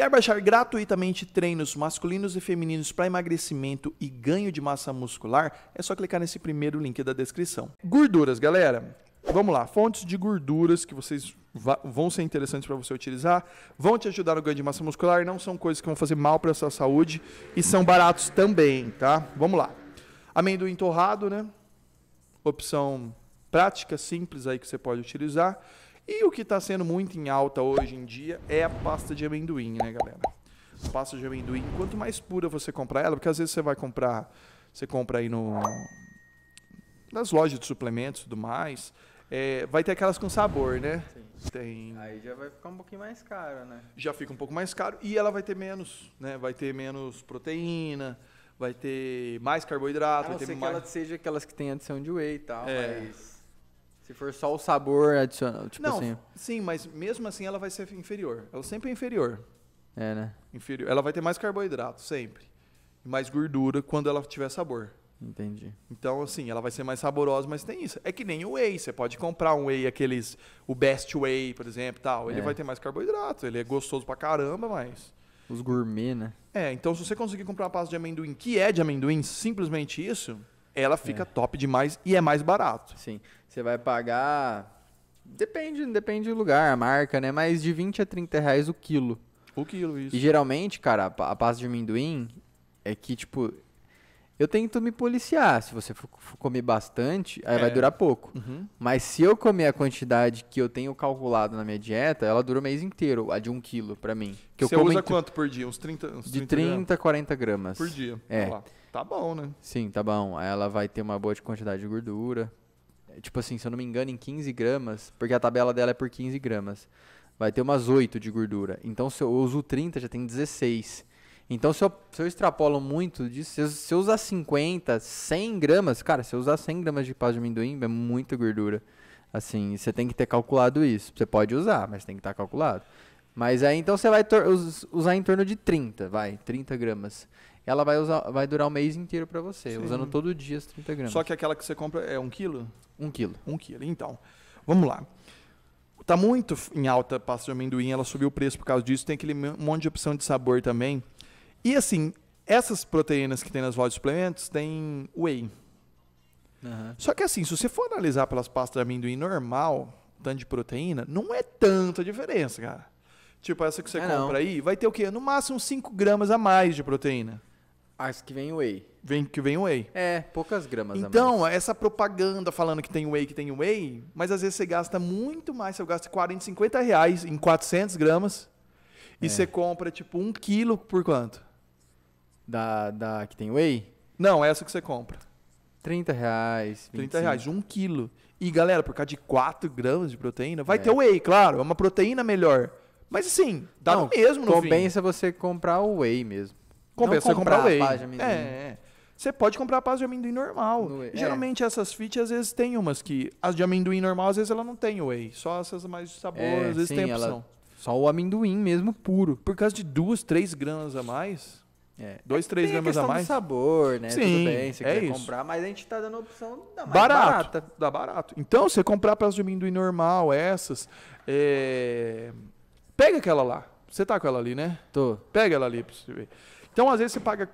Quer baixar gratuitamente treinos masculinos e femininos para emagrecimento e ganho de massa muscular? É só clicar nesse primeiro link da descrição. Gorduras, galera. Vamos lá, fontes de gorduras que vocês vão ser interessantes para você utilizar, vão te ajudar no ganho de massa muscular, não são coisas que vão fazer mal para a sua saúde e são baratos também, tá? Vamos lá. Amendoim torrado, né? Opção prática, simples aí que você pode utilizar. E o que está sendo muito em alta hoje em dia é a pasta de amendoim, né, galera? Pasta de amendoim, quanto mais pura você comprar ela, porque às vezes você vai comprar, você compra aí no nas lojas de suplementos e tudo mais, é, vai ter aquelas com sabor, né? Sim. Tem... Aí já vai ficar um pouquinho mais caro, né? Já fica um pouco mais caro e ela vai ter menos, né? Vai ter menos proteína, vai ter mais carboidrato, ah, vai ter mais... que ela seja aquelas que tem adição de whey e tal, é. mas se for só o sabor adicional, tipo não, assim. Sim, mas mesmo assim ela vai ser inferior. Ela sempre é inferior. É, né? Inferior. Ela vai ter mais carboidrato, sempre. mais gordura quando ela tiver sabor. Entendi. Então, assim, ela vai ser mais saborosa, mas tem isso. É que nem o whey. Você pode comprar um whey, aqueles. O best whey, por exemplo, tal. Ele é. vai ter mais carboidrato. Ele é gostoso pra caramba, mas. Os gourmet, né? É, então se você conseguir comprar uma pasta de amendoim que é de amendoim, simplesmente isso, ela é. fica é. top demais e é mais barato. Sim. Você vai pagar. Depende, depende do lugar, a marca, né? Mas de 20 a 30 reais o quilo. O quilo, isso. E geralmente, cara, a pasta de amendoim é que, tipo, eu tento me policiar. Se você for comer bastante, aí é. vai durar pouco. Uhum. Mas se eu comer a quantidade que eu tenho calculado na minha dieta, ela dura o mês inteiro, a de um quilo para mim. Que você usa entre... quanto por dia? Uns 30, uns 30 De 30 a 40 gramas. Por dia. É. Tá bom, né? Sim, tá bom. Ela vai ter uma boa quantidade de gordura. É, tipo assim, se eu não me engano, em 15 gramas, porque a tabela dela é por 15 gramas, vai ter umas 8 de gordura. Então, se eu uso 30, já tem 16. Então, se eu, se eu extrapolo muito disso, se eu, se eu usar 50, 100 gramas, cara, se eu usar 100 gramas de pasta de amendoim, é muita gordura. Assim, você tem que ter calculado isso. Você pode usar, mas tem que estar tá calculado. Mas aí então você vai usar em torno de 30, vai, 30 gramas ela vai, usar, vai durar o um mês inteiro para você, Sim. usando todo dia os 30 gramas. Só que aquela que você compra é 1 um quilo? 1 um quilo. 1 um quilo, então. Vamos lá. Tá muito em alta a pasta de amendoim, ela subiu o preço por causa disso, tem aquele monte de opção de sabor também. E assim, essas proteínas que tem nas lojas de suplementos tem whey. Uhum. Só que assim, se você for analisar pelas pastas de amendoim normal, tanto de proteína, não é tanta diferença, cara. Tipo, essa que você é compra não. aí, vai ter o quê? No máximo 5 gramas a mais de proteína. Acho que vem whey. Vem que vem whey. É, poucas gramas Então, essa propaganda falando que tem whey, que tem whey, mas às vezes você gasta muito mais, você gasta 40, 50 reais em 400 gramas é. e você compra tipo um quilo por quanto? Da, da que tem whey? Não, é essa que você compra. 30 reais. 25. 30 reais, um quilo. E galera, por causa de 4 gramas de proteína, vai é. ter whey, claro, é uma proteína melhor. Mas assim, dá Não, no mesmo no compensa fim. você comprar o whey mesmo compensa não comprar, você comprar whey. A de É, é. Você pode comprar a pasta de amendoim normal. É. Geralmente é. essas fitas às vezes tem umas que as de amendoim normal às vezes ela não tem whey, só essas mais de sabor, é, às vezes sim, tem opção. Ela... Só o amendoim mesmo puro. Por causa de duas, três gramas a mais, é. Dois, três gramas a, a mais. Do sabor, né? Sim, Tudo bem, você é quer isso. comprar, mas a gente está dando a opção da mais barato, barata. Dá barato. Então, você comprar pasta de amendoim normal, essas. É... Pega aquela lá. Você tá com ela ali, né? Tô. Pega ela ali pra você ver. Então, às vezes, você paga,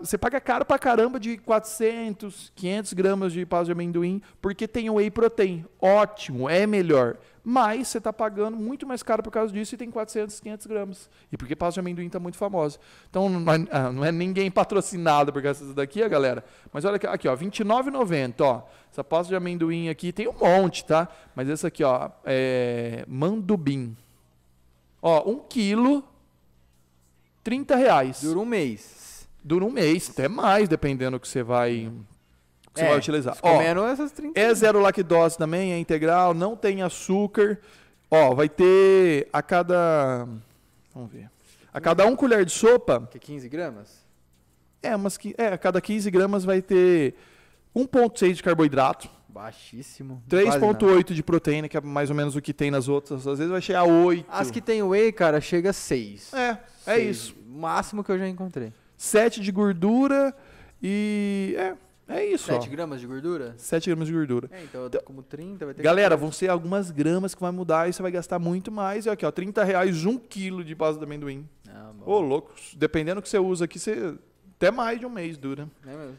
você paga caro pra caramba de 400, 500 gramas de pasta de amendoim, porque tem whey protein. Ótimo, é melhor. Mas você está pagando muito mais caro por causa disso e tem 400, 500 gramas. E porque pasta de amendoim está muito famosa. Então, não é, ah, não é, ninguém patrocinado por causa disso daqui, galera. Mas olha aqui, ó, R$29,90, ó. Essa pasta de amendoim aqui tem um monte, tá? Mas essa aqui, ó, é mandubim. Ó, um quilo 30 reais. Dura um mês. Dura um mês, até mais, dependendo do que você vai é, vai utilizar. Ó, é zero lactose também, é integral, não tem açúcar. Ó, vai ter a cada. Vamos ver. A cada um colher de sopa. Que 15 é gramas? É, mas que, é, a cada 15 gramas vai ter 1,6 de carboidrato. Baixíssimo. 3,8 de proteína, que é mais ou menos o que tem nas outras. Às vezes vai chegar a 8. As que tem whey, cara, chega a 6. É, é isso. Máximo que eu já encontrei. 7 de gordura e. É. É isso. 7 ó. gramas de gordura? 7 gramas de gordura. É, então, então como 30, vai ter Galera, que... vão ser algumas gramas que vai mudar e você vai gastar muito mais. E aqui, ó, 30 reais um quilo de base de amendoim. Ah, Ô, louco. Dependendo do que você usa aqui, você... até mais de um mês dura. É mesmo.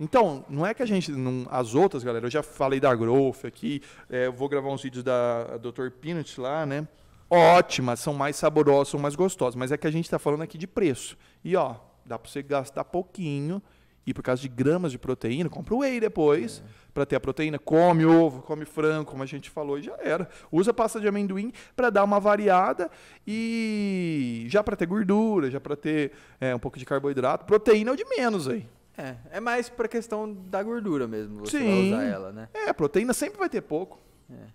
Então, não é que a gente. Não, as outras, galera, eu já falei da Growth aqui, é, vou gravar uns vídeos da Dr. Peanut lá, né? Ótimas, são mais saborosas, são mais gostosas, mas é que a gente está falando aqui de preço. E ó, dá para você gastar pouquinho e por causa de gramas de proteína, compra o whey depois é. para ter a proteína, come ovo, come frango, como a gente falou, e já era. Usa pasta de amendoim para dar uma variada e já para ter gordura, já para ter é, um pouco de carboidrato. Proteína é o de menos aí. É, é mais pra questão da gordura mesmo, você Sim. vai usar ela, né? É, proteína sempre vai ter pouco, é.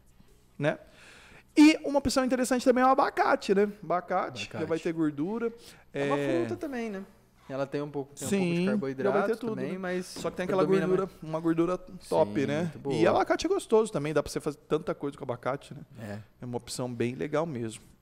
né? E uma opção interessante também é o abacate, né? Abacate, abacate. vai ter gordura. É, é uma fruta também, né? Ela tem um pouco, tem Sim, um pouco de carboidrato vai ter tudo, também, né? mas... Só que tem aquela gordura, mais... uma gordura top, Sim, né? E abacate é gostoso também, dá pra você fazer tanta coisa com abacate, né? É. É uma opção bem legal mesmo.